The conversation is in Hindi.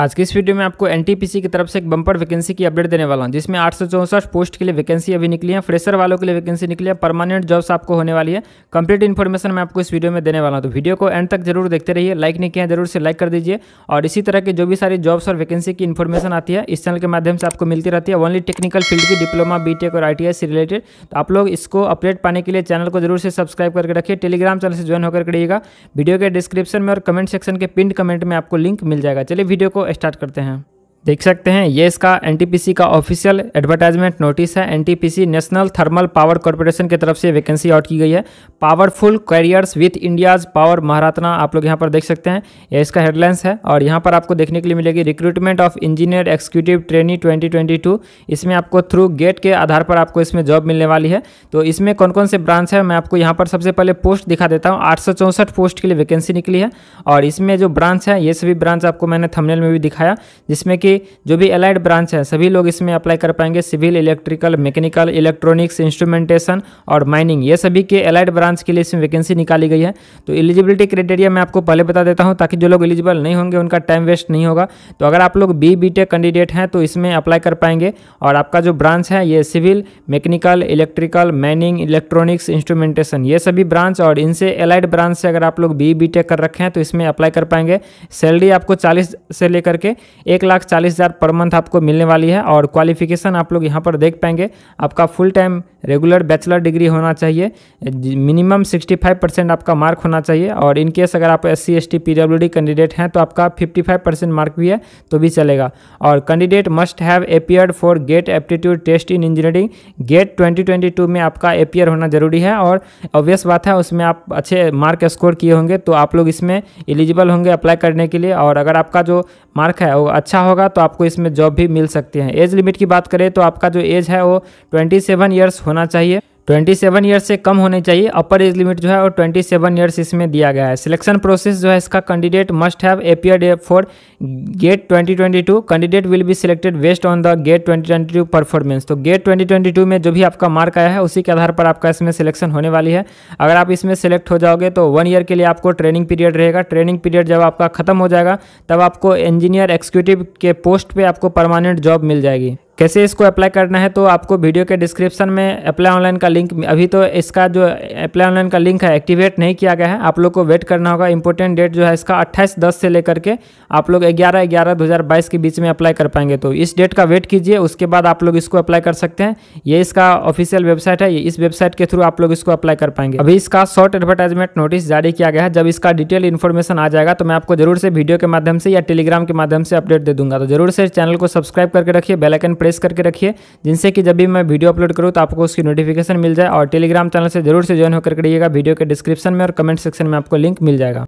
आज की इस वीडियो में आपको एनटीपीसी की तरफ से एक बम्पर वैकेंसी की अपडेट देने वाला हूं जिसमें आठ पोस्ट के लिए वैकेंसी अभी निकली है फ्रेशर वालों के लिए वैकेंसी निकली है परमानेंट जॉब्स आपको होने वाली है कंप्लीट इन्फॉर्मेशन मैं आपको इस वीडियो में देने वाला हूं तो वीडियो को एंड तक जरूर देखते रहिए लाइक नहीं किया जरूर से लाइक कर दीजिए और इसी तरह की जो भी सारी जॉब्स और वैकेंसी की इन्फॉर्मेशन आती है इस चैनल के माध्यम से आपको मिलती रहती है ओनली टेक्निकल फील्ड की डिप्लोमा बी e और आई e से रिलेटेड तो आप लोग इसको अपडेट पाने के लिए चैनल को जरूर से सब्सक्राइब करके रखिए टेलीग्राम चैनल से ज्वाइन होकर करिएगा वीडियो के डिस्क्रिप्शन में और कमेंट सेक्शन के पिंड कमेंट में आपको लिंक मिल जाएगा चलिए वीडियो को स्टार्ट करते हैं देख सकते हैं ये इसका एनटीपीसी का ऑफिशियल एडवर्टाइजमेंट नोटिस है NTPC National Thermal Power Corporation की तरफ से वैकेंसी आउट की गई है powerful careers with India's power Maharatna आप लोग यहाँ पर देख सकते हैं ये इसका हेडलाइंस है और यहाँ पर आपको देखने के लिए मिलेगी recruitment of engineer executive trainee twenty इसमें आपको थ्रू गेट के आधार पर आपको इसमें जॉब मिलने वाली है तो इसमें कौन कौन से ब्रांच है मैं आपको यहाँ पर सबसे पहले पोस्ट दिखा देता हूँ आठ पोस्ट के लिए वैकेंसी निकली है और इसमें जो ब्रांच है ये सभी ब्रांच आपको मैंने थमनेल में भी दिखाया जिसमें कि जो भी अलाइड ब्रांच है सभी लोग इसमें अप्लाई कर पाएंगे civil electrical mechanical electronics instrumentation और माइनिंग ये सभी के अलाइड ब्रांच के लिए इसमें वैकेंसी निकाली गई है तो एलिजिबिलिटी क्राइटेरिया मैं आपको पहले बता देता हूँ ताकि जो लोग एलिजिबल नहीं होंगे उनका टाइम वेस्ट नहीं होगा तो अगर आप लोग बी बी कैंडिडेट हैं तो इसमें अप्लाई कर पाएंगे और आपका जो ब्रांच है ये civil mechanical electrical mining electronics instrumentation ये सभी ब्रांच और इनसे एलाइड ब्रांच से अगर आप लोग बी बी कर रखे हैं तो इसमें अप्लाई कर पाएंगे सैलरी आपको चालीस से लेकर के एक लाख चालीस चालीस हज़ार पर मंथ आपको मिलने वाली है और क्वालिफिकेशन आप लोग यहाँ पर देख पाएंगे आपका full time regular bachelor degree होना चाहिए मिनिमम 65 परसेंट आपका मार्क होना चाहिए और इन केस अगर आप S C S T P W D candidate हैं तो आपका 55 परसेंट मार्क भी है तो भी चलेगा और candidate must have appear for GATE aptitude test in engineering GATE 2022 में आपका एपियर होना जरूरी है और ऑब्वियस बात है उसमें आप अच्छे मार्क स्कोर किए होंगे तो आप लोग इसमें एलिजिबल होंगे अप्लाई करने के लिए और अगर आपका जो मार्क है वो अच्छा होगा तो आपको इसमें जॉब भी मिल सकती है एज लिमिट की बात करें तो आपका जो एज है वो ट्वेंटी सेवन ईयर्स होना होना चाहिए 27 ईयर से कम होने चाहिए अपर एज लिमिट जो है और 27 ईयर्स इसमें दिया गया है सिलेक्शन प्रोसेस जो है इसका candidate must have appear for GATE 2022 candidate will be selected based on the GATE 2022 performance तो गेट 2022 में जो भी आपका मार्क आया है उसी के आधार पर आपका इसमें सिलेक्शन होने वाली है अगर आप इसमें सेलेक्ट हो जाओगे तो वन ईयर के लिए आपको ट्रेनिंग पीरियड रहेगा ट्रेनिंग पीरियड जब आपका खत्म हो जाएगा तब आपको इंजीनियर एक्जीक्यूटिव के पोस्ट पर आपको परमानेंट जॉब मिल जाएगी कैसे इसको अप्लाई करना है तो आपको वीडियो के डिस्क्रिप्शन में अप्लाई ऑनलाइन का लिंक अभी तो इसका जो अप्लाई ऑनलाइन का लिंक है एक्टिवेट नहीं किया गया है आप लोग को वेट करना होगा इंपॉर्टेंट डेट जो है इसका 28 दस से लेकर के आप लोग 11 11 2022 के बीच में अप्लाई कर पाएंगे तो इस डेट का वेट कीजिए उसके बाद आप लोग इसको अप्लाई कर सकते हैं ये इसका ऑफिशियल वेबसाइट है इस वेबसाइट के थ्रू आप लोग इसको अप्लाई कर पाएंगे अभी इसका शॉर्ट एडवर्टाइजमेंट नोटिस जारी किया गया है जब इसका डिटेल इन्फॉर्मेशन आ जाएगा तो मैं आपको जरूर से वीडियो के माध्यम से या टेलीग्राम के माध्यम से अपडेट दे दूंगा तो जरूर से चैनल को सब्सक्राइब करके रखिए बेलाइकन प्रेस करके रखिए जिनसे कि जब भी मैं वीडियो अपलोड करूँ तो आपको उसकी नोटिफिकेशन मिल जाए और टेलीग्राम चैनल से जरूर से ज्वाइन होकर करिएगा वीडियो के डिस्क्रिप्शन में और कमेंट सेक्शन में आपको लिंक मिल जाएगा